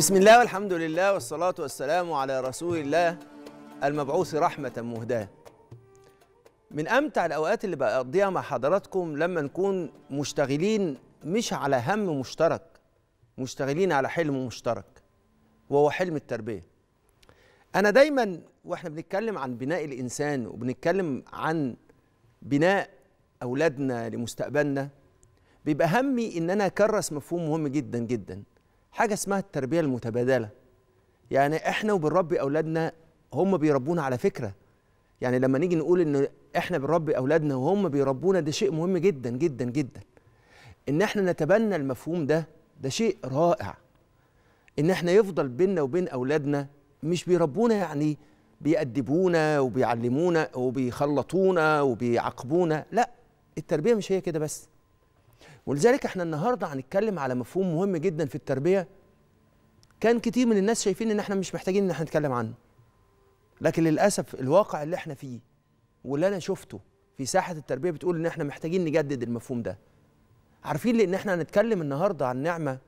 بسم الله والحمد لله والصلاة والسلام على رسول الله المبعوث رحمة مهداة من أمتع الأوقات اللي بقضيها مع حضراتكم لما نكون مشتغلين مش على هم مشترك مشتغلين على حلم مشترك وهو حلم التربية أنا دايما وإحنا بنتكلم عن بناء الإنسان وبنتكلم عن بناء أولادنا لمستقبلنا بيبقى همي إن أنا أكرس مفهوم مهم جدا جدا حاجه اسمها التربيه المتبادله يعني احنا وبنربي اولادنا هم بيربونا على فكره يعني لما نيجي نقول ان احنا بنربي اولادنا وهم بيربونا ده شيء مهم جدا جدا جدا ان احنا نتبنى المفهوم ده ده شيء رائع ان احنا يفضل بيننا وبين اولادنا مش بيربونا يعني بيأدبونا وبيعلمونا وبيخلطونا وبيعاقبونا لا التربيه مش هي كده بس ولذلك احنا النهارده هنتكلم على مفهوم مهم جدا في التربيه كان كتير من الناس شايفين ان احنا مش محتاجين ان احنا نتكلم عنه لكن للاسف الواقع اللي احنا فيه واللي انا شفته في ساحه التربيه بتقول ان احنا محتاجين نجدد المفهوم ده عارفين لان احنا هنتكلم النهارده عن نعمه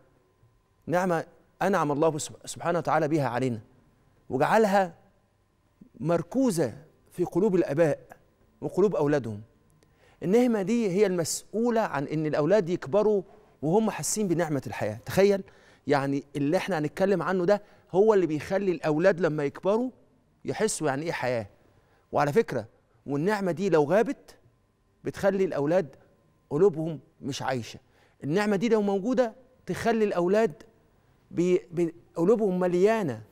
نعمه انعم الله سبحانه وتعالى بها علينا وجعلها مركوزه في قلوب الاباء وقلوب اولادهم النهمه دي هي المسؤوله عن ان الاولاد يكبروا وهم حاسين بنعمه الحياه تخيل يعني اللي احنا هنتكلم عنه ده هو اللي بيخلي الاولاد لما يكبروا يحسوا يعني ايه حياه وعلى فكره والنعمه دي لو غابت بتخلي الاولاد قلوبهم مش عايشه النعمه دي لو موجوده تخلي الاولاد قلوبهم مليانه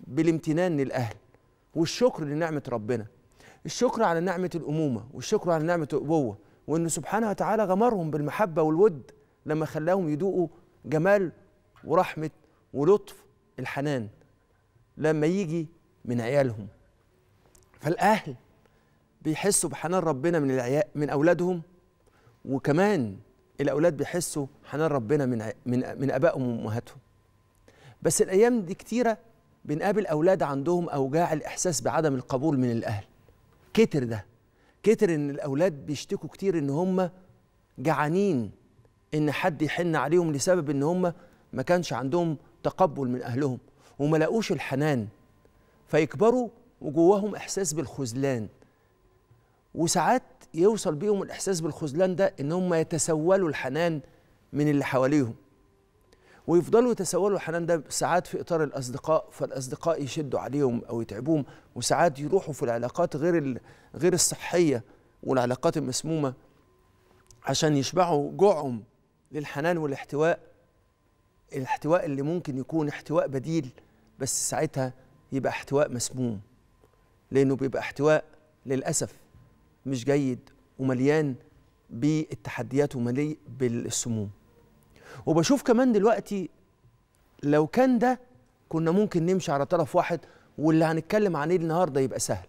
بالامتنان للاهل والشكر لنعمه ربنا الشكر على نعمة الأمومة والشكر على نعمة الأبوة وإن سبحانه وتعالى غمرهم بالمحبة والود لما خلاهم يدوقوا جمال ورحمة ولطف الحنان لما يجي من عيالهم فالأهل بيحسوا بحنان ربنا من من أولادهم وكمان الأولاد بيحسوا حنان ربنا من من من آبائهم وأمهاتهم بس الأيام دي كتيرة بنقابل أولاد عندهم أوجاع الإحساس بعدم القبول من الأهل كتر ده كتر ان الاولاد بيشتكوا كتير ان هم جعانين ان حد يحن عليهم لسبب ان هم ما كانش عندهم تقبل من اهلهم وما لاقوش الحنان فيكبروا وجواهم احساس بالخذلان وساعات يوصل بيهم الاحساس بالخذلان ده ان هم يتسولوا الحنان من اللي حواليهم ويفضلوا يتسولوا الحنان ده ساعات في اطار الاصدقاء فالاصدقاء يشدوا عليهم او يتعبوهم وساعات يروحوا في العلاقات غير غير الصحيه والعلاقات المسمومه عشان يشبعوا جوعهم للحنان والاحتواء الاحتواء اللي ممكن يكون احتواء بديل بس ساعتها يبقى احتواء مسموم لانه بيبقى احتواء للاسف مش جيد ومليان بالتحديات ومليء بالسموم وبشوف كمان دلوقتي لو كان ده كنا ممكن نمشي على طرف واحد واللي هنتكلم عليه النهارده يبقى سهل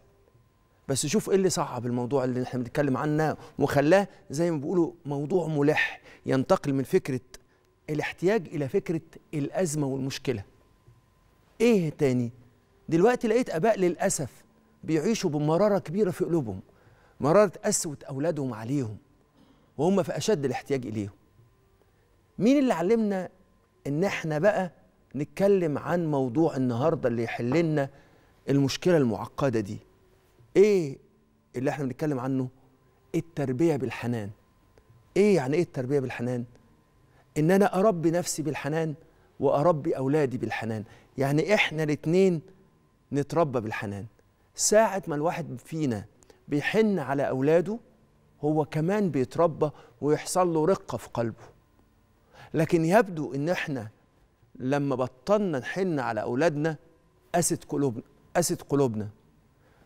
بس شوف ايه اللي صعب الموضوع اللي احنا بنتكلم عنه وخلاه زي ما بيقولوا موضوع ملح ينتقل من فكره الاحتياج الى فكره الازمه والمشكله ايه تاني دلوقتي لقيت اباء للاسف بيعيشوا بمراره كبيره في قلوبهم مراره قسوه اولادهم عليهم وهم في اشد الاحتياج اليهم مين اللي علمنا ان احنا بقى نتكلم عن موضوع النهارده اللي يحل لنا المشكله المعقده دي ايه اللي احنا بنتكلم عنه التربيه بالحنان ايه يعني ايه التربيه بالحنان ان انا اربي نفسي بالحنان واربي اولادي بالحنان يعني احنا الاثنين نتربى بالحنان ساعه ما الواحد فينا بيحن على اولاده هو كمان بيتربى ويحصل له رقه في قلبه لكن يبدو ان احنا لما بطلنا نحن على اولادنا قست قلوبنا قست قلوبنا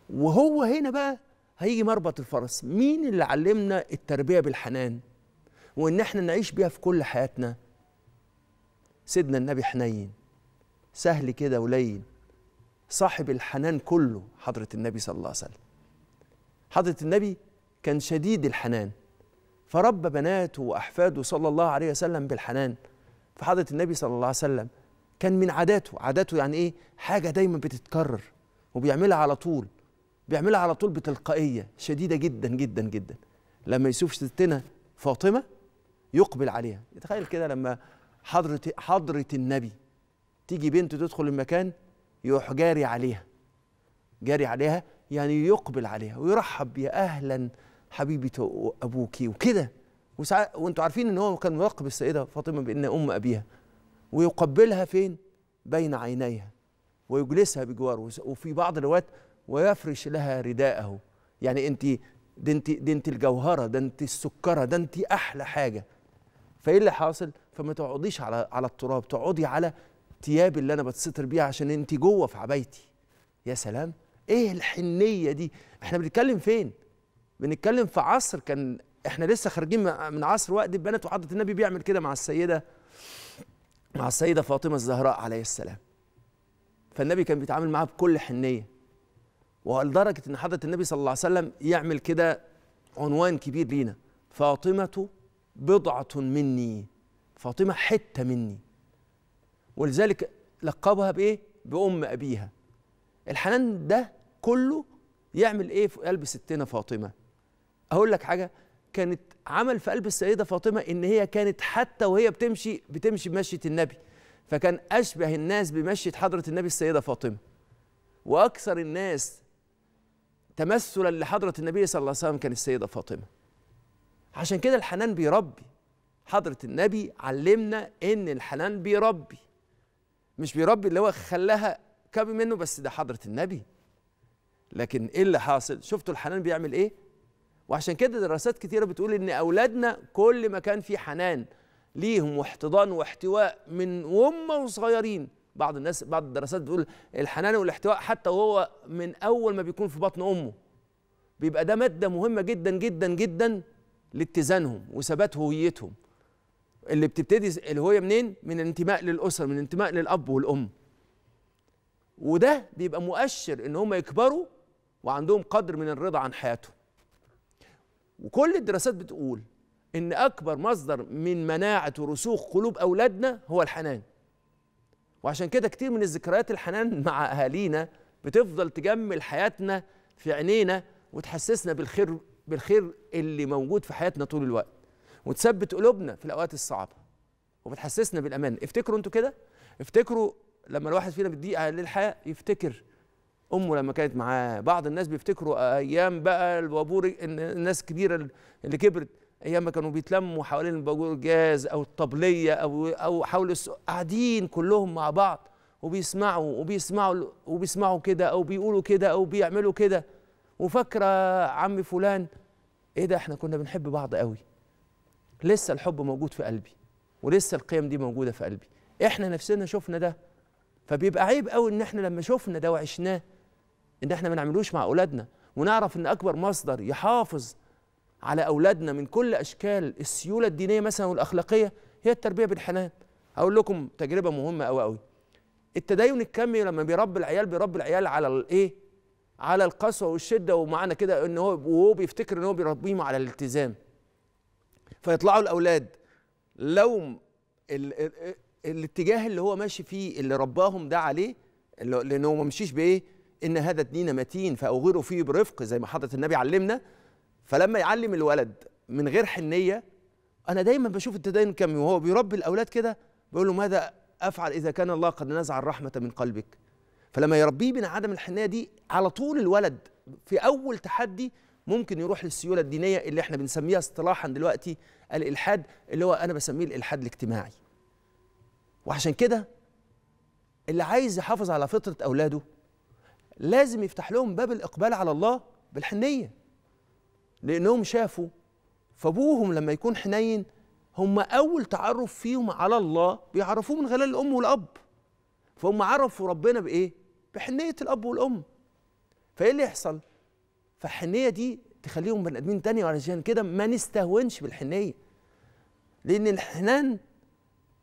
وهو هنا بقى هيجي مربط الفرس مين اللي علمنا التربيه بالحنان وان احنا نعيش بيها في كل حياتنا سيدنا النبي حنين سهل كده ولين صاحب الحنان كله حضره النبي صلى الله عليه وسلم حضره النبي كان شديد الحنان فربى بناته وأحفاده صلى الله عليه وسلم بالحنان فحضرة النبي صلى الله عليه وسلم كان من عاداته عاداته يعني إيه حاجة دايما بتتكرر وبيعملها على طول بيعملها على طول بتلقائية شديدة جدا جدا جدا لما يشوف ستنا فاطمة يقبل عليها تخيل كده لما حضرة حضرة النبي تيجي بنت تدخل المكان يروح جاري عليها جاري عليها يعني يقبل عليها ويرحب يا أهلا حبيبتي وابوكي وكده وانتوا عارفين ان هو كان مراقب السيده فاطمه بان ام ابيها ويقبلها فين بين عينيها ويجلسها بجواره وفي بعض الروايات ويفرش لها رداءه يعني انت ده انت ده انت الجوهره ده انت السكره ده انت احلى حاجه فايه اللي حاصل فما تقعديش على على التراب تقعدي على ثيابي اللي انا بتستر بيها عشان انت جوه في عبايتي يا سلام ايه الحنيه دي احنا بنتكلم فين بنتكلم في عصر كان احنا لسه خارجين من عصر وقت بنات وحضرة النبي بيعمل كده مع السيدة مع السيدة فاطمة الزهراء عليه السلام فالنبي كان بيتعامل معاها بكل حنية ولدرجة ان حضرة النبي صلى الله عليه وسلم يعمل كده عنوان كبير لينا فاطمة بضعة مني فاطمة حتة مني ولذلك لقبها بايه بأم أبيها الحنان ده كله يعمل ايه في قلب ستنا فاطمه اقول لك حاجه كانت عمل في قلب السيده فاطمه ان هي كانت حتى وهي بتمشي بتمشي بمشيه النبي فكان اشبه الناس بمشيه حضره النبي السيده فاطمه واكثر الناس تمثلا لحضره النبي صلى الله عليه وسلم كان السيده فاطمه عشان كده الحنان بيربي حضره النبي علمنا ان الحنان بيربي مش بيربي اللي هو خلاها كبي منه بس ده حضره النبي لكن ايه اللي حاصل شفتوا الحنان بيعمل ايه وعشان كده دراسات كتيرة بتقول إن أولادنا كل ما كان في حنان ليهم واحتضان واحتواء من وهم وصغيرين بعض الناس بعض الدراسات بتقول الحنان والاحتواء حتى وهو من أول ما بيكون في بطن أمه بيبقى ده مادة مهمة جدا جدا جدا لاتزانهم وثبات هويتهم اللي بتبتدي الهوية منين؟ من الانتماء للأسرة من الانتماء للأب والأم وده بيبقى مؤشر ان هم يكبروا وعندهم قدر من الرضا عن حياتهم وكل الدراسات بتقول ان اكبر مصدر من مناعه ورسوخ قلوب اولادنا هو الحنان وعشان كده كتير من الذكريات الحنان مع اهالينا بتفضل تجمل حياتنا في عينينا وتحسسنا بالخير بالخير اللي موجود في حياتنا طول الوقت وتثبت قلوبنا في الاوقات الصعبه وبتحسسنا بالامان افتكروا انتوا كده افتكروا لما الواحد فينا بيضيق عليه الحياه يفتكر امه لما كانت معاه بعض الناس بيفتكروا ايام بقى البابور الناس الكبيره اللي كبرت ايام ما كانوا بيتلموا حوالين البابور الجاز او الطبليه او او حول السوق قاعدين كلهم مع بعض وبيسمعوا وبيسمعوا وبيسمعوا كده او بيقولوا كده او بيعملوا كده وفاكره عم فلان ايه ده احنا كنا بنحب بعض قوي لسه الحب موجود في قلبي ولسه القيم دي موجوده في قلبي احنا نفسنا شفنا ده فبيبقى عيب قوي ان احنا لما شفنا ده وعشناه ان احنا ما نعملوش مع اولادنا ونعرف ان اكبر مصدر يحافظ على اولادنا من كل اشكال السيوله الدينيه مثلا والاخلاقيه هي التربيه بالحنان اقول لكم تجربه مهمه قوي قوي التدين الكمي لما بيربي العيال بيربي العيال على الايه على القسوه والشده ومعنى كده ان هو وهو بيفتكر ان هو بيربيهم على الالتزام فيطلعوا الاولاد لو الاتجاه اللي هو ماشي فيه اللي رباهم ده عليه لانه ما مشيش بايه إن هذا الدين متين فأغيروا فيه برفق زي ما حضرة النبي علمنا فلما يعلم الولد من غير حنية أنا دايما بشوف التدين كم وهو بيربي الأولاد كده بقول له ماذا أفعل إذا كان الله قد نزع الرحمة من قلبك فلما يربيه من عدم الحنية دي على طول الولد في أول تحدي ممكن يروح للسيولة الدينية اللي احنا بنسميها اصطلاحا دلوقتي الإلحاد اللي هو أنا بسميه الإلحاد الاجتماعي وعشان كده اللي عايز يحافظ على فطرة أولاده لازم يفتح لهم باب الإقبال على الله بالحنية لأنهم شافوا فأبوهم لما يكون حنين هم أول تعرف فيهم على الله بيعرفوه من خلال الأم والأب فهم عرفوا ربنا بإيه؟ بحنية الأب والأم فإيه اللي يحصل؟ فالحنية دي تخليهم بني آدمين تانية علشان كده ما نستهونش بالحنية لأن الحنان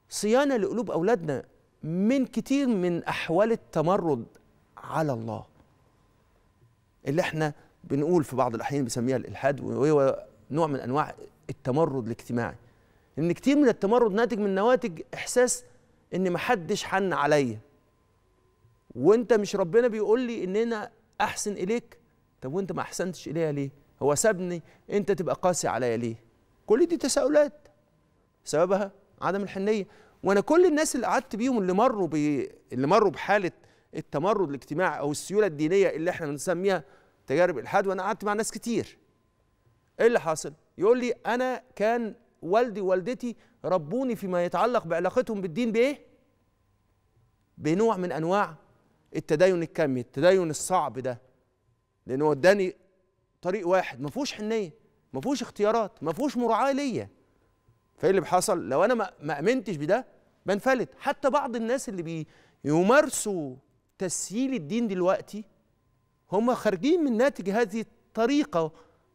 صيانة لقلوب أولادنا من كتير من أحوال التمرد على الله اللي احنا بنقول في بعض الاحيان بنسميها الالحاد وهو نوع من انواع التمرد الاجتماعي ان كتير من التمرد ناتج من نواتج احساس ان محدش حن عليا وانت مش ربنا بيقول لي ان انا احسن اليك طب وانت ما احسنتش اليا ليه هو سابني انت تبقى قاسي عليا ليه كل دي تساؤلات سببها عدم الحنيه وانا كل الناس اللي قعدت بيهم اللي مروا بي... اللي مروا بحاله التمرد الاجتماعي او السيوله الدينيه اللي احنا بنسميها تجارب الحاد وانا قعدت مع ناس كتير ايه اللي حاصل يقول لي انا كان والدي ووالدتي ربوني فيما يتعلق بعلاقتهم بالدين بايه بنوع من انواع التدين الكمي التدين الصعب ده لانه وداني طريق واحد ما فيهوش حنيه ما فيهوش اختيارات ما فيهوش مراعاه ليا فايه اللي بيحصل لو انا ما امنتش بده بنفلت حتى بعض الناس اللي بيمارسوا تسييل الدين دلوقتي هم خارجين من ناتج هذه الطريقة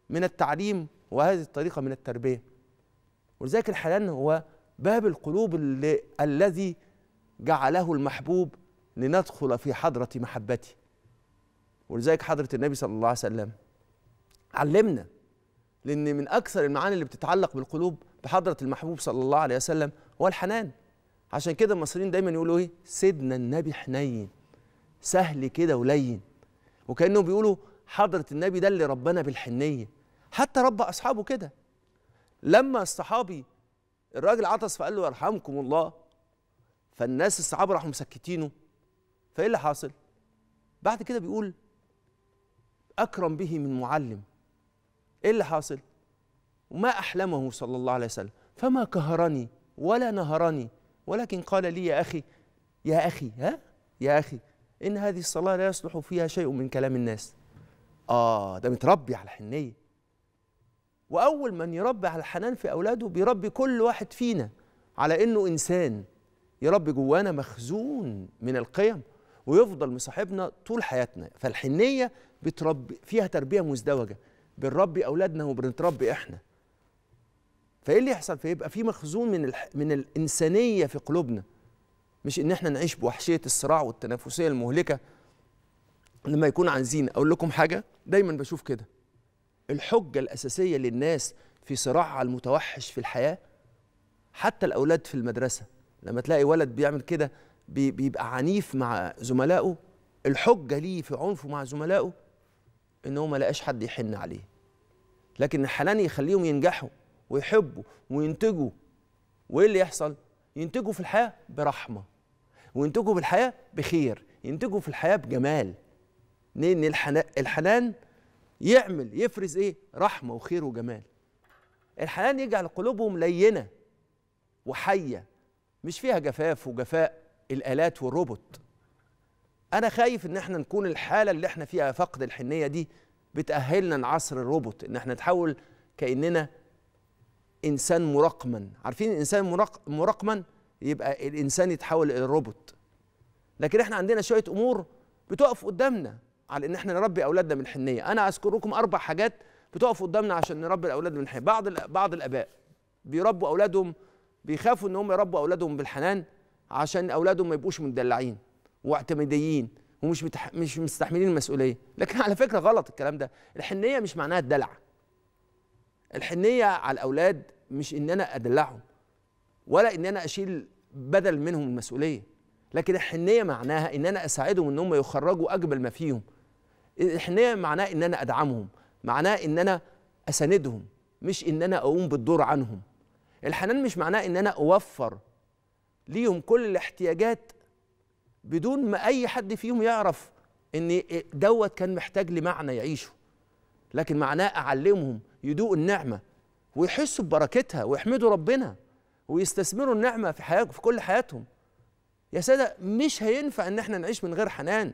من التعليم وهذه الطريقة من التربية ولذلك الحنان هو باب القلوب الذي جعله المحبوب لندخل في حضرة محبته ولذلك حضرة النبي صلى الله عليه وسلم علمنا لأن من أكثر المعاني اللي بتتعلق بالقلوب بحضرة المحبوب صلى الله عليه وسلم هو الحنان عشان كده المصريين دايما يقولوا إيه سيدنا النبي حنين سهل كده ولين وكانهم بيقولوا حضره النبي ده اللي ربنا بالحنيه حتى رب اصحابه كده لما الصحابي الراجل عطس فقال له يرحمكم الله فالناس الصحابه راحوا مسكتينه فايه اللي حاصل بعد كده بيقول اكرم به من معلم ايه اللي حاصل وما احلمه صلى الله عليه وسلم فما كهرني ولا نهرني ولكن قال لي يا اخي يا اخي ها يا اخي إن هذه الصلاة لا يصلح فيها شيء من كلام الناس آه ده متربي على الحنية وأول من يربي على الحنان في أولاده بيربي كل واحد فينا على إنه إنسان يربي جوانا مخزون من القيم ويفضل مصاحبنا طول حياتنا فالحنية بتربي فيها تربية مزدوجة بنربي أولادنا وبنتربي إحنا فإيه اللي يحصل فيبقى في مخزون من الح... من الإنسانية في قلوبنا مش ان احنا نعيش بوحشيه الصراع والتنافسيه المهلكه لما يكون عايزين اقول لكم حاجه دايما بشوف كده الحجه الاساسيه للناس في صراع المتوحش في الحياه حتى الاولاد في المدرسه لما تلاقي ولد بيعمل كده بيبقى عنيف مع زملائه الحجه ليه في عنفه مع زملائه ان هو ما لقاش حد يحن عليه لكن الحنان يخليهم ينجحوا ويحبوا وينتجوا وايه اللي يحصل ينتجوا في الحياه برحمه وينتجوا في الحياه بخير ينتجوا في الحياه بجمال لان الحنان يعمل يفرز ايه رحمه وخير وجمال الحنان يجعل قلوبهم لينه وحيه مش فيها جفاف وجفاء الالات والروبوت انا خايف ان احنا نكون الحاله اللي احنا فيها فقد الحنيه دي بتاهلنا لعصر الروبوت ان احنا نتحول كاننا انسان مراقما عارفين الانسان مراقما يبقى الانسان يتحول الى روبوت لكن احنا عندنا شويه امور بتقف قدامنا على ان احنا نربي اولادنا من الحنيه انا اذكركم اربع حاجات بتقف قدامنا عشان نربي الاولاد من الحنيه بعض بعض الاباء بيربوا اولادهم بيخافوا ان هم يربوا اولادهم بالحنان عشان اولادهم ما يبقوش مدلعين واعتماديين ومش متح... مش مستحملين المسؤوليه لكن على فكره غلط الكلام ده الحنيه مش معناها الدلع الحنيه على الاولاد مش ان انا ادلعهم ولا ان انا اشيل بدل منهم المسؤوليه لكن الحنيه معناها ان انا اساعدهم ان هم يخرجوا اجمل ما فيهم الحنيه معناها ان انا ادعمهم معناها ان انا اساندهم مش ان انا اقوم بالدور عنهم الحنان مش معناه ان انا اوفر ليهم كل الاحتياجات بدون ما اي حد فيهم يعرف ان دوت كان محتاج لمعنى يعيشه لكن معناه أعلمهم يدوقوا النعمة ويحسوا ببركتها ويحمدوا ربنا ويستثمروا النعمة في حياتهم في كل حياتهم يا سادة مش هينفع إن احنا نعيش من غير حنان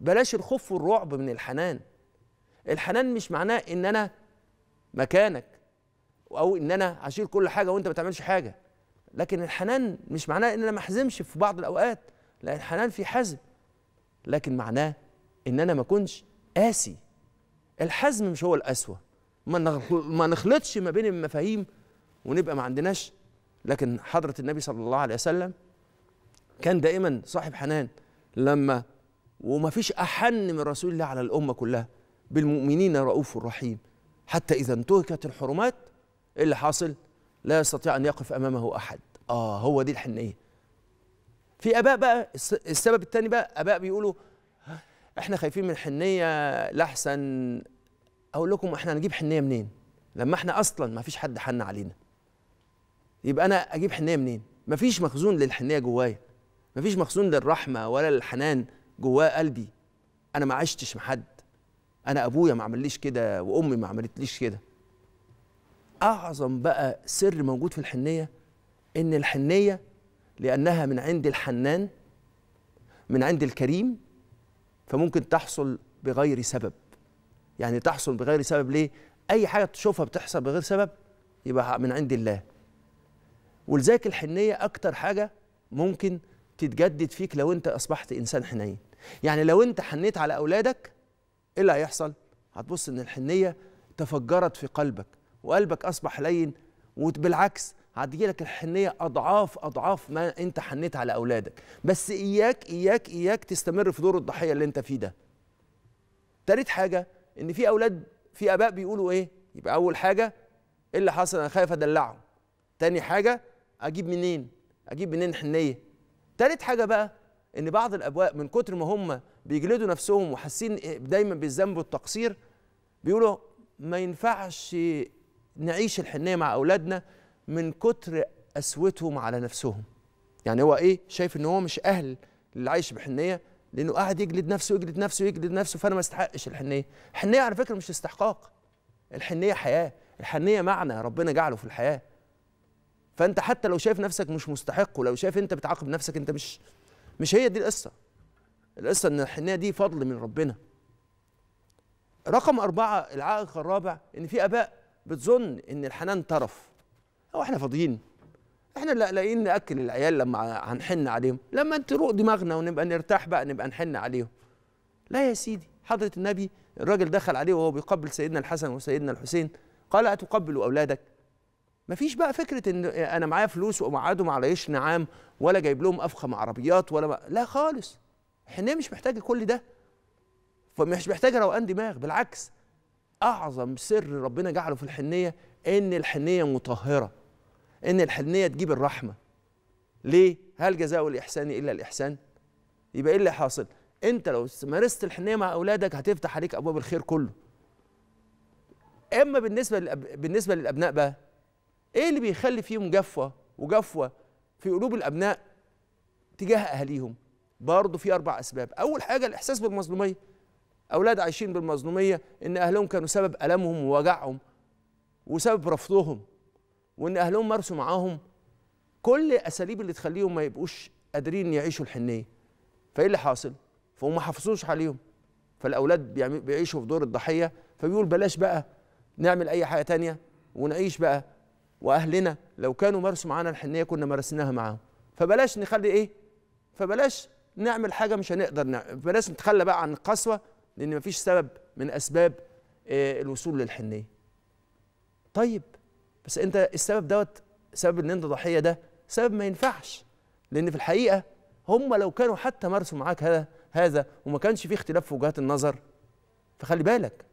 بلاش الخوف والرعب من الحنان الحنان مش معناه إن أنا مكانك أو إن أنا هشيل كل حاجة وأنت ما تعملش حاجة لكن الحنان مش معناه إن أنا ما أحزمش في بعض الأوقات لا الحنان في حزم لكن معناه إن أنا ما أكونش قاسي الحزم مش هو القسوه ما نخلطش ما بين المفاهيم ونبقى ما عندناش لكن حضره النبي صلى الله عليه وسلم كان دائما صاحب حنان لما وما فيش احن من رسول الله على الامه كلها بالمؤمنين رؤوف رحيم حتى اذا انتهكت الحرمات ايه اللي حاصل لا يستطيع ان يقف امامه احد اه هو دي الحنيه في اباء بقى السبب الثاني بقى اباء بيقولوا احنا خايفين من حنيه لحسن اقول لكم احنا هنجيب حنيه منين لما احنا اصلا ما فيش حد حن علينا يبقى انا اجيب حنيه منين ما فيش مخزون للحنيه جوايا ما فيش مخزون للرحمه ولا للحنان جواه قلبي انا ما عشتش مع حد انا ابويا ما عملليش كده وامي ما عملتليش كده اعظم بقى سر موجود في الحنيه ان الحنيه لانها من عند الحنان من عند الكريم فممكن تحصل بغير سبب يعني تحصل بغير سبب ليه اي حاجه تشوفها بتحصل بغير سبب يبقى من عند الله ولذلك الحنيه اكتر حاجه ممكن تتجدد فيك لو انت اصبحت انسان حنين يعني لو انت حنيت على اولادك ايه اللي هيحصل هتبص ان الحنيه تفجرت في قلبك وقلبك اصبح لين وبالعكس هتجيلك الحنيه اضعاف اضعاف ما انت حنيت على اولادك بس اياك اياك اياك تستمر في دور الضحيه اللي انت فيه ده تالت حاجه ان في اولاد في اباء بيقولوا ايه يبقى اول حاجه ايه اللي حصل انا خايف ادلعه تاني حاجه اجيب منين اجيب منين حنيه تالت حاجه بقى ان بعض الابواء من كتر ما هم بيجلدوا نفسهم وحاسين دايما بالذنب والتقصير بيقولوا ما ينفعش نعيش الحنيه مع اولادنا من كتر قسوتهم على نفسهم يعني هو ايه شايف ان هو مش اهل للعيش بحنيه لانه قاعد يجلد نفسه يجلد نفسه يجلد نفسه فانا ما استحقش الحنيه الحنيه على فكره مش استحقاق الحنيه حياه الحنيه معنى ربنا جعله في الحياه فانت حتى لو شايف نفسك مش مستحق ولو شايف انت بتعاقب نفسك انت مش مش هي دي القصه القصه ان الحنيه دي فضل من ربنا رقم أربعة العائق الرابع إن في آباء بتظن إن الحنان طرف هو احنا فاضيين احنا لا لاقيين ناكل العيال لما هنحن عليهم لما تروق دماغنا ونبقى نرتاح بقى نبقى نحن عليهم لا يا سيدي حضره النبي الراجل دخل عليه وهو بيقبل سيدنا الحسن وسيدنا الحسين قال اتقبل اولادك مفيش بقى فكره ان انا معايا فلوس ومعادهم على عيش نعام ولا جايب لهم افخم عربيات ولا ما... لا خالص الحنيه مش محتاجه كل ده فمش محتاجه روقان دماغ بالعكس اعظم سر ربنا جعله في الحنيه ان الحنيه مطهره ان الحنيه تجيب الرحمه ليه هل جزاء الاحسان الا الاحسان يبقى ايه اللي حاصل انت لو مارست الحنيه مع اولادك هتفتح عليك ابواب الخير كله اما بالنسبه للأب... بالنسبه للابناء بقى ايه اللي بيخلي فيهم جفوه وجفوه في قلوب الابناء تجاه اهاليهم برضه في اربع اسباب اول حاجه الاحساس بالمظلوميه اولاد عايشين بالمظلوميه ان اهلهم كانوا سبب المهم ووجعهم وسبب رفضهم وان اهلهم مارسوا معاهم كل اساليب اللي تخليهم ما يبقوش قادرين يعيشوا الحنيه فايه اللي حاصل فهم ما حافظوش عليهم فالاولاد بيعيشوا في دور الضحيه فبيقول بلاش بقى نعمل اي حاجه تانية ونعيش بقى واهلنا لو كانوا مارسوا معانا الحنيه كنا مارسناها معاهم فبلاش نخلي ايه فبلاش نعمل حاجه مش هنقدر نعمل بلاش نتخلى بقى عن القسوه لان مفيش سبب من اسباب آه، الوصول للحنيه طيب بس انت السبب دوت سبب ان انت ضحيه ده سبب ما ينفعش لان في الحقيقه هم لو كانوا حتى مارسوا معاك هذا هذا وما كانش في اختلاف في وجهات النظر فخلي بالك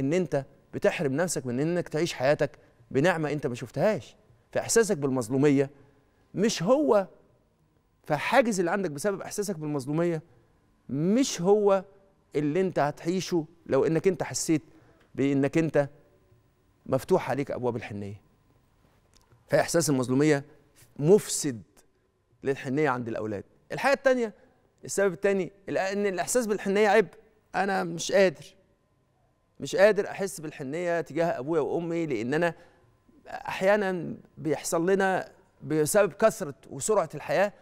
ان انت بتحرم نفسك من انك تعيش حياتك بنعمه انت ما شفتهاش فاحساسك بالمظلوميه مش هو فالحاجز اللي عندك بسبب احساسك بالمظلوميه مش هو اللي انت هتعيشه لو انك انت حسيت بانك انت مفتوح عليك ابواب الحنيه فاحساس المظلوميه مفسد للحنيه عند الاولاد الحاجه الثانيه السبب الثاني ان الاحساس بالحنيه عيب انا مش قادر مش قادر احس بالحنيه تجاه ابويا وامي لان انا احيانا بيحصل لنا بسبب كثره وسرعه الحياه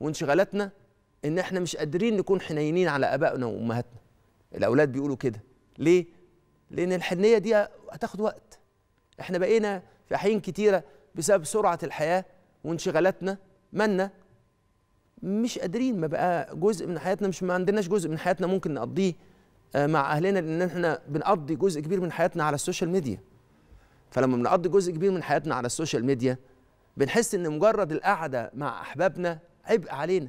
وانشغالاتنا ان احنا مش قادرين نكون حنينين على ابائنا وامهاتنا الاولاد بيقولوا كده ليه لان الحنيه دي هتاخد وقت احنا بقينا في حين كتيره بسبب سرعه الحياه وانشغالاتنا مالنا مش قادرين ما بقى جزء من حياتنا مش ما عندناش جزء من حياتنا ممكن نقضيه آه، مع اهلنا لان احنا بنقضي جزء كبير من حياتنا على السوشيال ميديا فلما بنقضي جزء كبير من حياتنا على السوشيال ميديا بنحس ان مجرد القعده مع احبابنا عبء علينا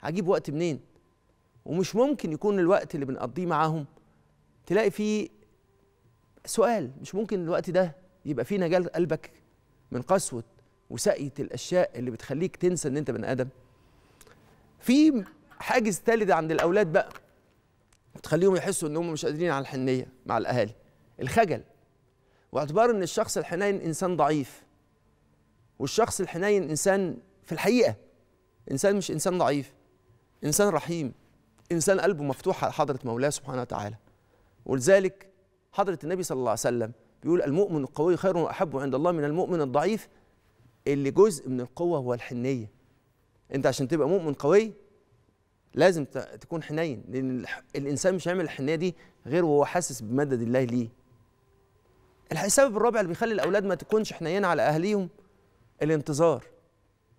هجيب وقت منين ومش ممكن يكون الوقت اللي بنقضيه معاهم تلاقي فيه سؤال مش ممكن الوقت ده يبقى فيه نجاة قلبك من قسوه وسقيه الاشياء اللي بتخليك تنسى ان انت بني ادم في حاجز تالت عند الاولاد بقى بتخليهم يحسوا ان هم مش قادرين على الحنيه مع الاهالي الخجل واعتبار ان الشخص الحنين انسان ضعيف والشخص الحنين انسان في الحقيقه انسان مش انسان ضعيف انسان رحيم انسان قلبه مفتوح على حضره مولاه سبحانه وتعالى ولذلك حضره النبي صلى الله عليه وسلم بيقول المؤمن القوي خير واحب عند الله من المؤمن الضعيف اللي جزء من القوه هو الحنيه انت عشان تبقى مؤمن قوي لازم تكون حنين لان الانسان مش هيعمل الحنيه دي غير وهو حاسس بمدد الله ليه السبب الرابع اللي بيخلي الاولاد ما تكونش حنين على اهاليهم الانتظار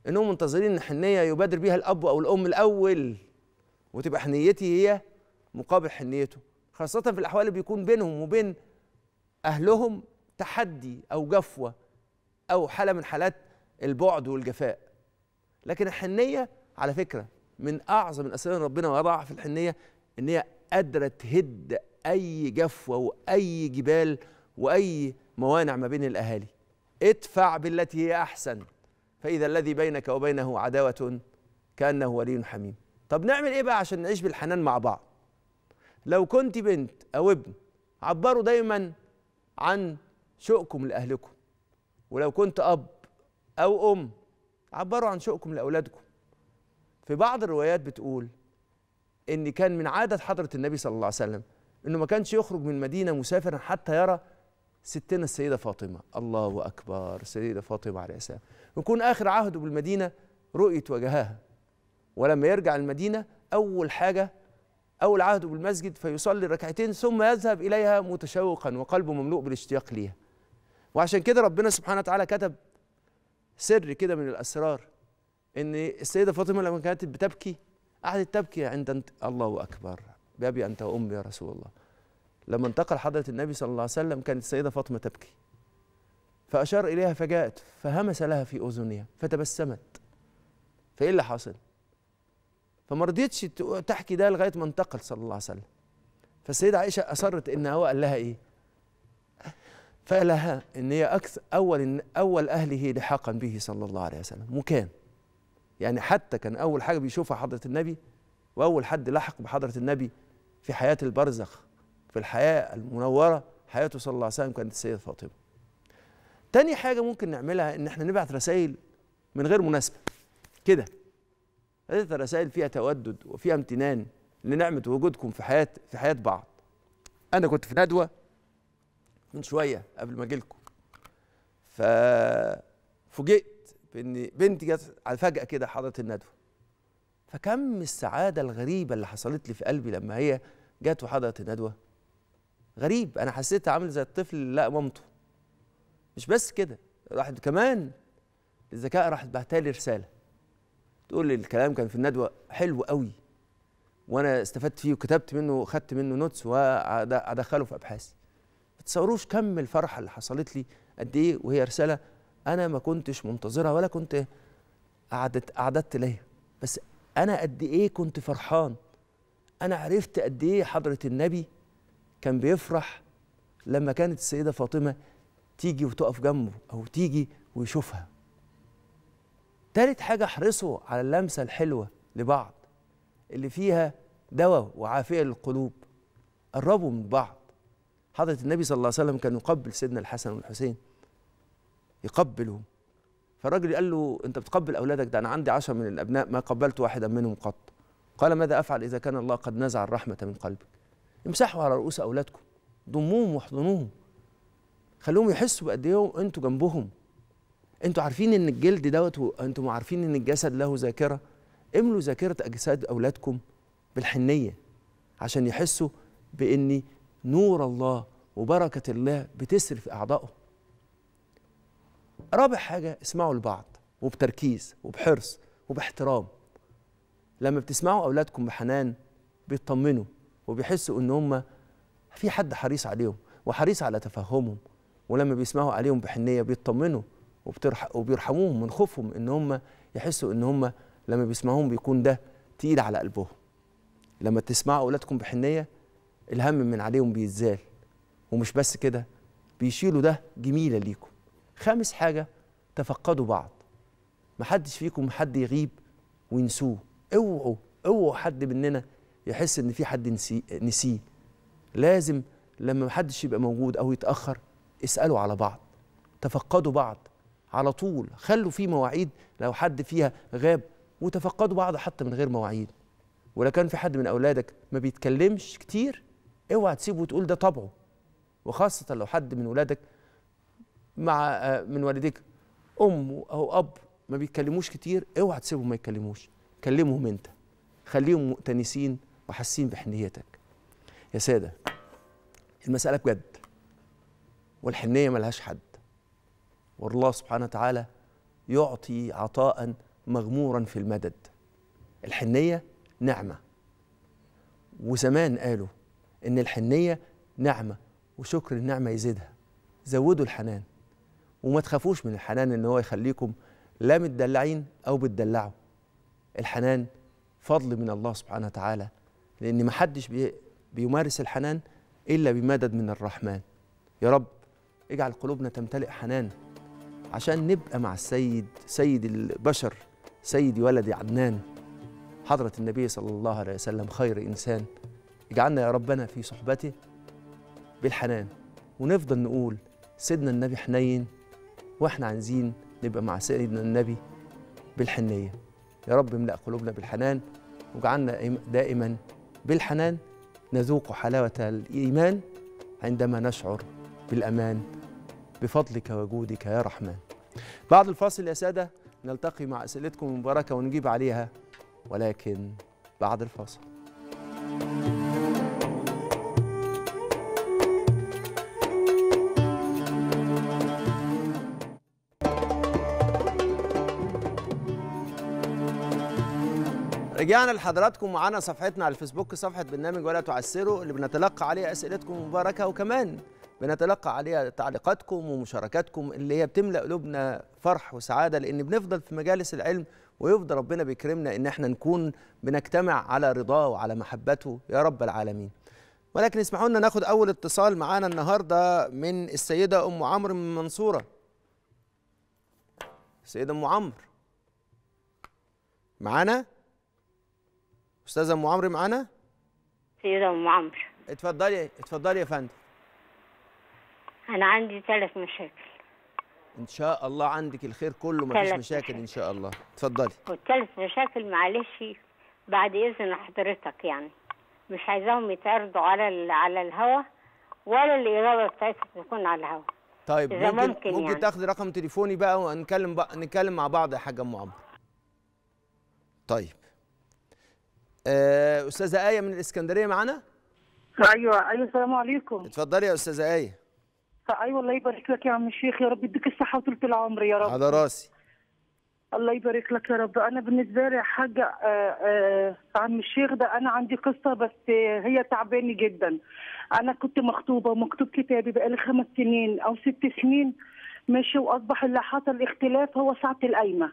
انهم منتظرين ان حنيه يبادر بيها الاب او الام الاول وتبقى حنيتي هي مقابل حنيته خاصه في الاحوال اللي بيكون بينهم وبين أهلهم تحدي أو جفوة أو حالة من حالات البعد والجفاء لكن الحنية على فكرة من أعظم اللي ربنا وضعها في الحنية إن هي قادرة تهد أي جفوة وأي جبال وأي موانع ما بين الأهالي ادفع بالتي هي أحسن فإذا الذي بينك وبينه عداوة كأنه ولي حميم طب نعمل إيه بقى عشان نعيش بالحنان مع بعض لو كنت بنت أو ابن عبروا دايما عن شوقكم لأهلكم ولو كنت أب أو أم عبروا عن شوقكم لأولادكم في بعض الروايات بتقول إن كان من عادة حضرة النبي صلى الله عليه وسلم إنه ما كانش يخرج من المدينة مسافرا حتى يرى ستنا السيدة فاطمة الله أكبر السيدة فاطمة عليه السلام يكون آخر عهده بالمدينة رؤية وجهها ولما يرجع المدينة أول حاجة أو العهد بالمسجد فيصلي ركعتين ثم يذهب إليها متشوقا وقلبه مملوء بالاشتياق ليها وعشان كده ربنا سبحانه وتعالى كتب سر كده من الأسرار إن السيدة فاطمة لما كانت بتبكي قعدت تبكي عند انت... الله أكبر بأبي أنت وأمي يا رسول الله لما انتقل حضرة النبي صلى الله عليه وسلم كانت السيدة فاطمة تبكي فأشار إليها فجاءت فهمس لها في أذنها فتبسمت فإيه اللي حصل؟ فما رضيتش تحكي ده لغايه ما انتقل صلى الله عليه وسلم فالسيده عائشه اصرت ان هو قال لها ايه لها ان هي اكثر اول اول اهله لحاقا به صلى الله عليه وسلم وكان يعني حتى كان اول حاجه بيشوفها حضره النبي واول حد لحق بحضره النبي في حياه البرزخ في الحياه المنوره حياته صلى الله عليه وسلم كانت السيده فاطمه تاني حاجه ممكن نعملها ان احنا نبعت رسائل من غير مناسبه كده هذه الرسائل فيها تودد وفيها امتنان لنعمة وجودكم في حياة في حياة بعض أنا كنت في ندوة من شوية قبل ما أجيلكم ففوجئت بإن بنتي جت على فجأة كده حضرت الندوة فكم السعادة الغريبة اللي حصلت لي في قلبي لما هي جت وحضرت الندوة غريب أنا حسيت عامل زي الطفل اللي لقى مامته مش بس كده راحت كمان الذكاء راحت بعتالي رسالة تقول لي الكلام كان في الندوه حلو قوي وانا استفدت فيه وكتبت منه وخدت منه نوتس وادخله في ابحاث ما تصوروش كم الفرحه اللي حصلت لي قد ايه وهي رساله انا ما كنتش منتظرها ولا كنت قعدت اعددت ليها بس انا قد ايه كنت فرحان انا عرفت قد ايه حضره النبي كان بيفرح لما كانت السيده فاطمه تيجي وتقف جنبه او تيجي ويشوفها تالت حاجة احرصوا على اللمسة الحلوة لبعض اللي فيها دواء وعافية للقلوب قربوا من بعض حضرة النبي صلى الله عليه وسلم كان يقبل سيدنا الحسن والحسين يقبلهم فالراجل قال له أنت بتقبل أولادك ده أنا عندي عشرة من الأبناء ما قبلت واحدا منهم قط قال ماذا أفعل إذا كان الله قد نزع الرحمة من قلبك امسحوا على رؤوس أولادكم ضموهم واحضنوهم خلوهم يحسوا بقد إيه أنتوا جنبهم انتوا عارفين ان الجلد دوت انتوا عارفين ان الجسد له ذاكره املوا ذاكره اجساد اولادكم بالحنيه عشان يحسوا بان نور الله وبركه الله بتسري في اعضائهم رابع حاجه اسمعوا لبعض وبتركيز وبحرص وباحترام لما بتسمعوا اولادكم بحنان بيطمنوا وبيحسوا ان هم في حد حريص عليهم وحريص على تفهمهم ولما بيسمعوا عليهم بحنيه بيطمنوا وبترح وبيرحموهم من خوفهم ان هم يحسوا ان هم لما بيسمعوهم بيكون ده تقيل على قلبهم لما تسمعوا اولادكم بحنيه الهم من عليهم بيتزال ومش بس كده بيشيلوا ده جميله ليكم خامس حاجه تفقدوا بعض محدش فيكم حد يغيب وينسوه اوعوا اوعوا حد مننا يحس ان في حد نسي نسيه لازم لما محدش يبقى موجود او يتاخر اسالوا على بعض تفقدوا بعض على طول خلوا في مواعيد لو حد فيها غاب وتفقدوا بعض حتى من غير مواعيد ولو كان في حد من اولادك ما بيتكلمش كتير اوعى تسيبه وتقول ده طبعه وخاصه لو حد من ولادك مع آه، من والديك ام او اب ما بيتكلموش كتير اوعى تسيبهم ما يتكلموش كلمهم انت خليهم مؤتنسين وحاسين بحنيتك يا ساده المساله بجد والحنيه ملهاش حد والله سبحانه وتعالى يعطي عطاء مغمورا في المدد الحنية نعمة وزمان قالوا إن الحنية نعمة وشكر النعمة يزيدها زودوا الحنان وما تخافوش من الحنان إن هو يخليكم لا متدلعين أو بتدلعوا الحنان فضل من الله سبحانه وتعالى لأن محدش بيمارس الحنان إلا بمدد من الرحمن يا رب اجعل قلوبنا تمتلئ حنان عشان نبقى مع السيد سيد البشر سيدي ولدي عدنان حضرة النبي صلى الله عليه وسلم خير إنسان اجعلنا يا ربنا في صحبته بالحنان ونفضل نقول سيدنا النبي حنين واحنا عايزين نبقى مع سيدنا النبي بالحنية يا رب املأ قلوبنا بالحنان واجعلنا دائما بالحنان نذوق حلاوة الإيمان عندما نشعر بالأمان بفضلك وجودك يا رحمن بعد الفاصل يا سادة نلتقي مع أسئلتكم المباركة ونجيب عليها ولكن بعد الفاصل رجعنا لحضراتكم معانا صفحتنا على الفيسبوك صفحه برنامج ولا تعسروا اللي بنتلقى عليها اسئلتكم المباركه وكمان بنتلقى عليها تعليقاتكم ومشاركاتكم اللي هي بتملا قلوبنا فرح وسعاده لان بنفضل في مجالس العلم ويفضل ربنا بيكرمنا ان احنا نكون بنجتمع على رضاه وعلى محبته يا رب العالمين ولكن اسمحوا لنا ناخد اول اتصال معانا النهارده من السيده ام عمرو من المنصوره السيده ام عمرو معانا استاذه ام عمرو معانا سيده ام عمرو اتفضلي اتفضلي يا فندم انا عندي ثلاث مشاكل ان شاء الله عندك الخير كله مفيش مشاكل, مشاكل ان شاء الله اتفضلي والثلاث مشاكل معلش بعد اذن حضرتك يعني مش عايزاهم يتعرضوا على ال على الهوا ولا الاجابه بتاعتك تكون على الهوا طيب ممكن ممكن, ممكن يعني. تاخدي رقم تليفوني بقى ونكلم بقى نتكلم مع بعض يا حاجه ام عمر طيب آه، استاذه ايه من الاسكندريه معانا ايوه ايوه السلام عليكم اتفضلي يا استاذه ايه ايوه الله يبارك لك يا عم الشيخ يا رب يديك الصحه وطولة العمر يا رب على راسي الله يبارك لك يا رب انا بالنسبه لي حاجه آه، آه، عم الشيخ ده انا عندي قصه بس هي تعباني جدا انا كنت مخطوبه ومكتوب كتابي بقالي خمس سنين او ست سنين ماشي واصبح اللي حصل اختلاف هو ساعه القايمه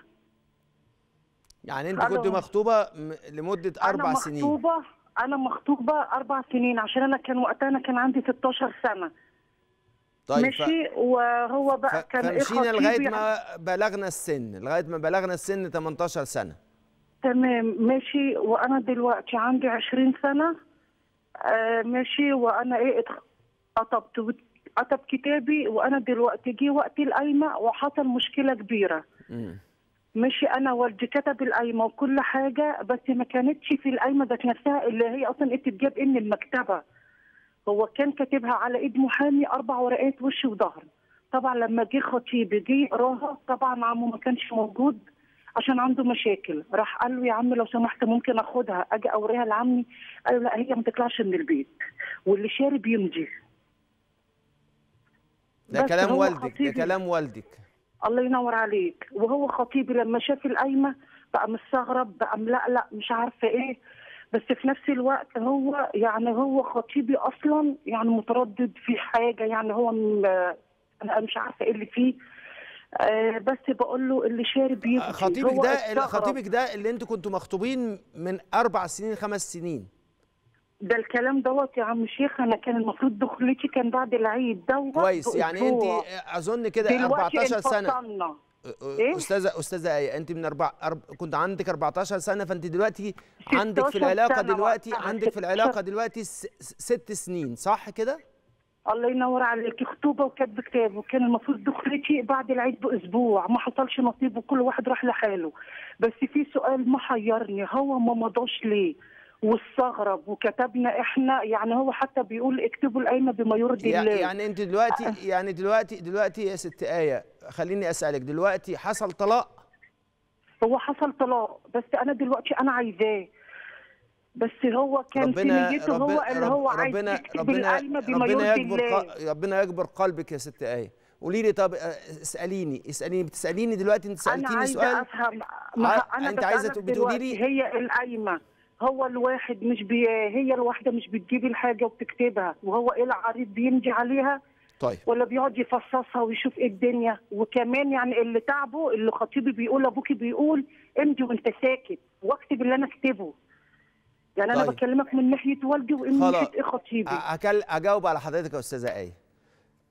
يعني انت كنت مخطوبه لمده اربع أنا مخطوبة سنين انا مخطوبه انا مخطوبه اربع سنين عشان انا كان وقتها انا كان عندي 16 سنه طيب ماشي وهو بقى ف... كان فمشينا لغايه ما بلغنا السن لغايه ما بلغنا السن 18 سنه تمام ماشي وانا دلوقتي عندي 20 سنه آه ماشي وانا ايه اتقطبت قطب كتابي وانا دلوقتي جه وقت القايمه وحصل مشكله كبيره ماشي انا والدي كتب القايمه وكل حاجه بس ما كانتش في القايمه ذات نفسها اللي هي اصلا إيه، بتجيب ان إيه المكتبه هو كان كاتبها على ايد محامي اربع ورقات وشي وظهر طبعا لما جه خطيبي جه يقراها طبعا عمه ما كانش موجود عشان عنده مشاكل راح قال له يا عم لو سمحت ممكن اخدها اجي اوريها لعمي قال له لا هي ما تطلعش من البيت واللي شارب يمضي ده كلام والدك ده كلام والدك الله ينور عليك وهو خطيبي لما شاف القايمه بقى مستغرب بقى ملقلق مش عارفه ايه بس في نفس الوقت هو يعني هو خطيبي اصلا يعني متردد في حاجه يعني هو انا مش عارفه ايه اللي فيه آه، بس بقول له اللي شارب آه، يبكي خطيبك ده خطيبك ده اللي انتوا كنتوا مخطوبين من اربع سنين خمس سنين ده الكلام دوت يا عم شيخ انا كان المفروض دخلتي كان بعد العيد دوت كويس يعني انت اظن كده 14 سنه إيه؟ استاذه استاذه ايه انت من أربع... أرب... كنت عندك 14 سنه فانت دلوقتي عندك في العلاقه دلوقتي عندك في العلاقه دلوقتي ست سنين صح كده؟ الله ينور عليك خطوبه وكتب كتاب وكان المفروض دخلتي بعد العيد باسبوع ما حصلش نصيب وكل واحد راح لحاله بس في سؤال محيرني هو ما مضاش ليه؟ واستغرب وكتبنا احنا يعني هو حتى بيقول اكتبوا القايمه بما يرضي يعني الله يعني انت دلوقتي آه. يعني دلوقتي دلوقتي يا ست ايه خليني اسالك دلوقتي حصل طلاق هو حصل طلاق بس انا دلوقتي انا عايزاه بس هو كان ربنا في نيته هو اللي هو عايز ربنا ربنا ربنا يجبر الله. ربنا يكبر قلبك يا ست ايه قولي لي طب آه، اساليني اساليني بتساليني دلوقتي انت سالتيني سؤال انا عايزه افهم انا انت عايزه تقولي لي هي القايمه هو الواحد مش بي... هي الواحده مش بتجيب الحاجه وبتكتبها وهو ايه العريض بيمضي عليها طيب ولا بيقعد يفصصها ويشوف ايه الدنيا وكمان يعني اللي تعبه اللي خطيبي بيقول ابوكي بيقول امضي وانت ساكت واكتب اللي انا اكتبه يعني طيب. انا بكلمك من ناحيه والدي ومن ناحيه ايه خطيبي هكل اجاوب على حضرتك يا استاذه ايه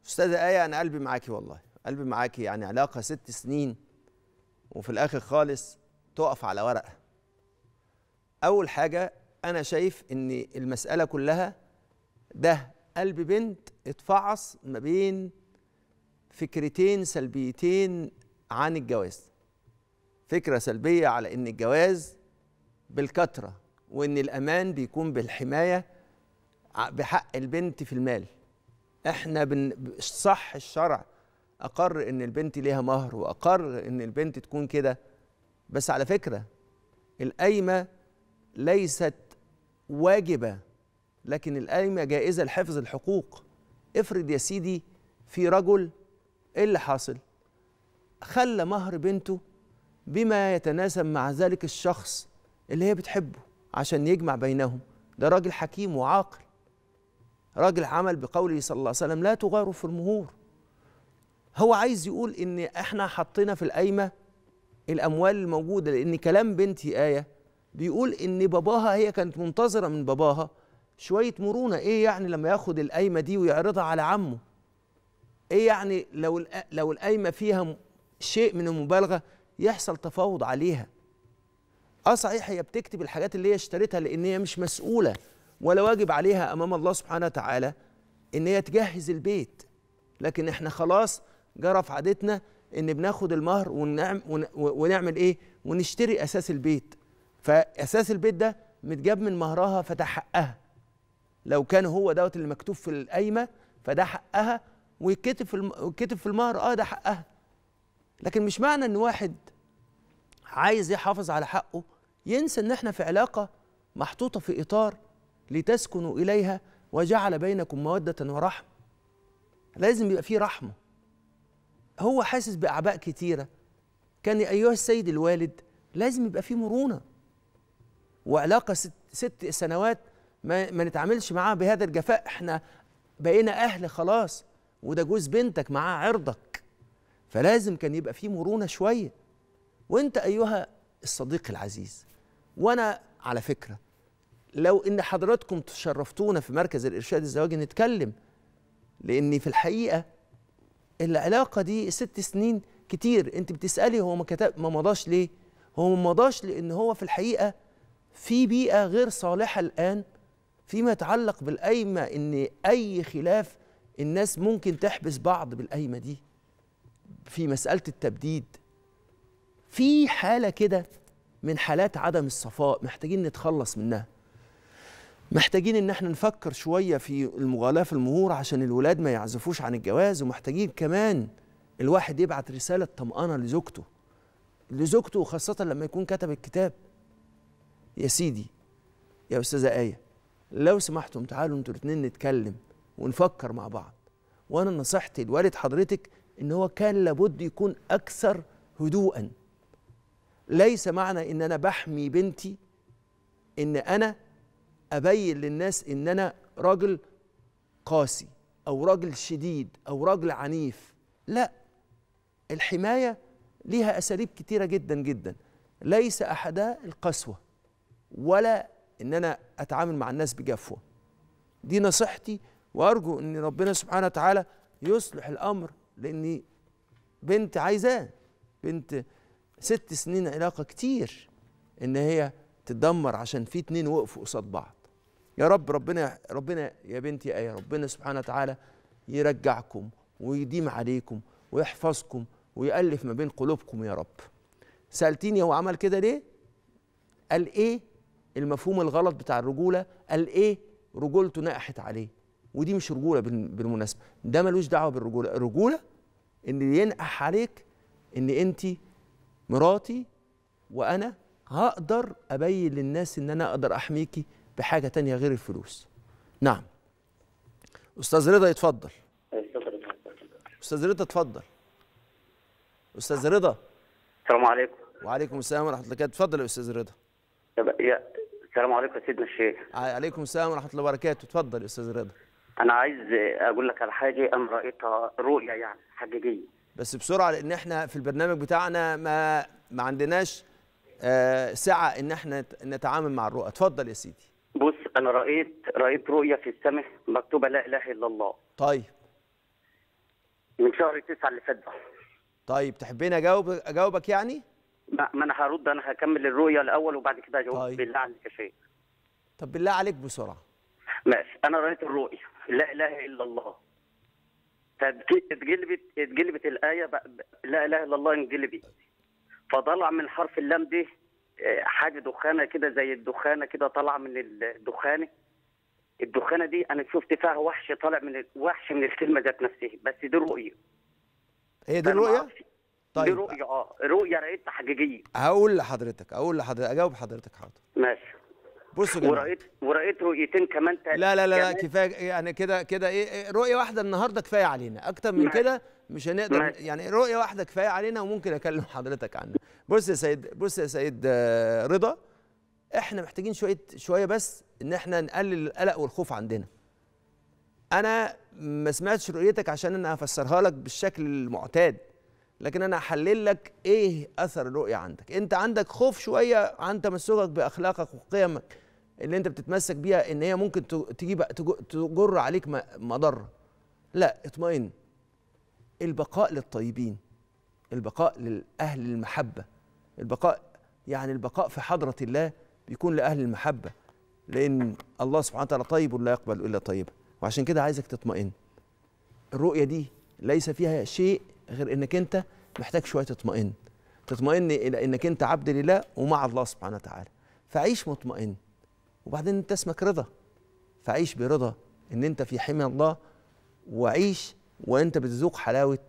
استاذه ايه انا قلبي معاكي والله قلبي معاكي يعني علاقه ست سنين وفي الاخر خالص تقف على ورقه اول حاجه انا شايف ان المساله كلها ده قلب بنت اتفعص ما بين فكرتين سلبيتين عن الجواز فكره سلبيه على ان الجواز بالكثره وان الامان بيكون بالحمايه بحق البنت في المال احنا بن صح الشرع اقر ان البنت ليها مهر واقر ان البنت تكون كده بس على فكره القايمه ليست واجبه لكن الأئمة جائزه لحفظ الحقوق افرض يا سيدي في رجل ايه اللي حاصل خلى مهر بنته بما يتناسب مع ذلك الشخص اللي هي بتحبه عشان يجمع بينهم ده راجل حكيم وعاقل راجل عمل بقوله صلى الله عليه وسلم لا تغاروا في المهور هو عايز يقول ان احنا حطينا في القايمه الاموال الموجوده لان كلام بنتي ايه بيقول ان باباها هي كانت منتظره من باباها شويه مرونه ايه يعني لما ياخد القايمه دي ويعرضها على عمه ايه يعني لو لو القايمه فيها شيء من المبالغه يحصل تفاوض عليها اه صحيح هي بتكتب الحاجات اللي هي اشترتها لان هي مش مسؤوله ولا واجب عليها امام الله سبحانه وتعالى ان هي تجهز البيت لكن احنا خلاص جرى في عادتنا ان بناخد المهر ونعمل ايه ونشتري اساس البيت فاساس البيت ده متجاب من مهرها فده حقها لو كان هو دوت اللي مكتوب في القايمه فده حقها ويتكتب في ويتكتب في المهر اه ده حقها لكن مش معنى ان واحد عايز يحافظ على حقه ينسى ان احنا في علاقه محطوطه في اطار لتسكنوا اليها وجعل بينكم موده ورحمه لازم يبقى في رحمه هو حاسس باعباء كتيره كان ايها السيد الوالد لازم يبقى في مرونه وعلاقه ست, ست سنوات ما, ما نتعاملش معاها بهذا الجفاء احنا بقينا اهل خلاص وده جوز بنتك معاه عرضك فلازم كان يبقى فيه مرونه شويه وانت ايها الصديق العزيز وانا على فكره لو ان حضراتكم تشرفتونا في مركز الارشاد الزواجي نتكلم لان في الحقيقه العلاقه دي ست سنين كتير انت بتسالي هو ما كتب ما مضاش ليه هو ما مضاش لان هو في الحقيقه في بيئة غير صالحة الآن فيما يتعلق بالقايمة إن أي خلاف الناس ممكن تحبس بعض بالقايمة دي في مسألة التبديد في حالة كده من حالات عدم الصفاء محتاجين نتخلص منها محتاجين ان احنا نفكر شويه في المغالاه في المهور عشان الولاد ما يعزفوش عن الجواز ومحتاجين كمان الواحد يبعت رساله طمانه لزوجته لزوجته خاصه لما يكون كتب الكتاب يا سيدي يا استاذه ايه لو سمحتم تعالوا انتوا الاثنين نتكلم ونفكر مع بعض وانا نصيحتي لوالد حضرتك ان هو كان لابد يكون اكثر هدوءا ليس معنى ان انا بحمي بنتي ان انا ابين للناس ان انا راجل قاسي او راجل شديد او راجل عنيف لا الحمايه ليها اساليب كتيره جدا جدا ليس احدها القسوه ولا ان انا اتعامل مع الناس بجفوه دي نصيحتي وارجو ان ربنا سبحانه وتعالى يصلح الامر لاني بنت عايزاه بنت ست سنين علاقه كتير ان هي تدمر عشان في اتنين وقفوا قصاد بعض يا رب ربنا ربنا يا بنتي يا ربنا سبحانه وتعالى يرجعكم ويديم عليكم ويحفظكم ويألف ما بين قلوبكم يا رب سألتيني هو عمل كده ليه قال ايه المفهوم الغلط بتاع الرجوله قال ايه رجولته نقحت عليه ودي مش رجوله بالمناسبه ده ملوش دعوه بالرجوله الرجوله ان ينقح عليك ان انت مراتي وانا هقدر ابين للناس ان انا اقدر احميكي بحاجه تانية غير الفلوس نعم استاذ رضا يتفضل استاذ رضا اتفضل استاذ رضا السلام عليكم وعليكم السلام ورحمه الله وبركاته اتفضل يا استاذ رضا السلام عليكم يا سيدنا الشيخ عليكم السلام ورحمه الله وبركاته اتفضل استاذ رضا انا عايز اقول لك على حاجه انا رايتها رؤيه يعني حقيقيه بس بسرعه لان احنا في البرنامج بتاعنا ما ما عندناش آه سعه ان احنا نتعامل مع الرؤى اتفضل يا سيدي بص انا رايت رايت رؤيه في السماء مكتوبه لا اله الا الله طيب من شهر 9 اللي فات طيب تحبين اجاوب اجاوبك يعني ما انا هرد انا هكمل الرؤيه الاول وبعد كده اجاوب طيب. بالله عليك يا شيخ طب بالله عليك بسرعه ماشي انا رايت الرؤيه لا اله الا الله اتجلبت اتقلبت الايه لا اله الا الله انقلبت فطلع من حرف اللام دي آه، حاجه دخانه كده زي الدخانه كده طالعه من الدخانه الدخانه دي انا شفت فيها وحش طالع من وحش من الكلمه ذات نفسها بس دي رؤيه هي دي الرؤيه؟ طيب دي رؤيه اه رؤيه رؤيتها حقيقيه هقول لحضرتك هقول لحضرتك اجاوب حضرتك حاضر ماشي بص ورأيت ورأيت رؤيتين كمان لا لا لا, لا كفايه يعني كده كده إيه،, ايه رؤيه واحده النهارده كفايه علينا اكتر من كده مش هنقدر ماشي. يعني رؤيه واحده كفايه علينا وممكن اكلم حضرتك عنها بص يا سيد بص يا سيد آه، رضا احنا محتاجين شويه شويه بس ان احنا نقلل القلق والخوف عندنا انا ما سمعتش رؤيتك عشان انا هفسرها لك بالشكل المعتاد لكن انا هحلل لك ايه اثر الرؤيه عندك انت عندك خوف شويه عن تمسكك باخلاقك وقيمك اللي انت بتتمسك بيها ان هي ممكن تجيب تجر عليك مضره لا اطمئن البقاء للطيبين البقاء لاهل المحبه البقاء يعني البقاء في حضره الله بيكون لاهل المحبه لان الله سبحانه وتعالى طيب لا يقبل الا طيبا وعشان كده عايزك تطمئن الرؤيه دي ليس فيها شيء غير انك انت محتاج شويه تطمئن تطمئن الى انك انت عبد لله ومع الله سبحانه وتعالى فعيش مطمئن وبعدين انت اسمك رضا فعيش برضا ان انت في حمى الله وعيش وانت بتذوق حلاوه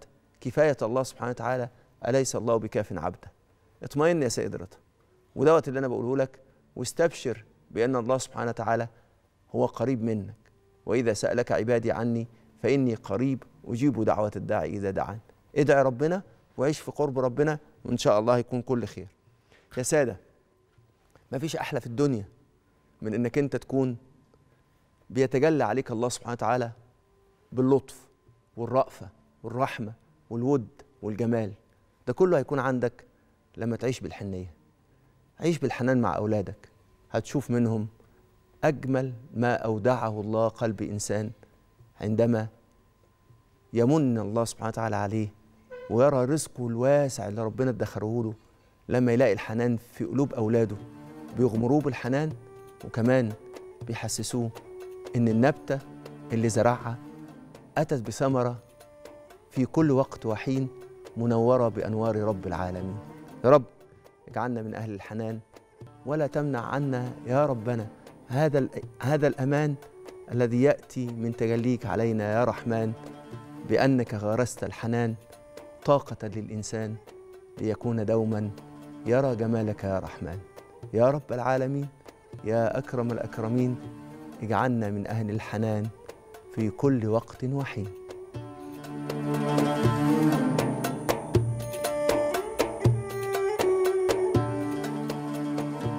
كفايه الله سبحانه وتعالى اليس الله بكاف عبده اطمئن يا سيد رضا ودوت اللي انا بقوله لك واستبشر بان الله سبحانه وتعالى هو قريب منك واذا سالك عبادي عني فاني قريب اجيب دعوه الداعي اذا دعان ادعي ربنا وعيش في قرب ربنا وان شاء الله يكون كل خير يا ساده مفيش احلى في الدنيا من انك انت تكون بيتجلى عليك الله سبحانه وتعالى باللطف والرأفة والرحمة والود والجمال ده كله هيكون عندك لما تعيش بالحنية عيش بالحنان مع أولادك هتشوف منهم أجمل ما أودعه الله قلب إنسان عندما يمن الله سبحانه وتعالى عليه ويرى رزقه الواسع اللي ربنا ادخره له لما يلاقي الحنان في قلوب أولاده بيغمروه بالحنان وكمان بيحسسوه إن النبتة اللي زرعها أتت بثمرة في كل وقت وحين منورة بأنوار رب العالمين يا رب اجعلنا من أهل الحنان ولا تمنع عنا يا ربنا هذا هذا الأمان الذي يأتي من تجليك علينا يا رحمن بأنك غرست الحنان طاقة للإنسان ليكون دوما يرى جمالك يا رحمن يا رب العالمين يا أكرم الأكرمين اجعلنا من أهل الحنان في كل وقت وحين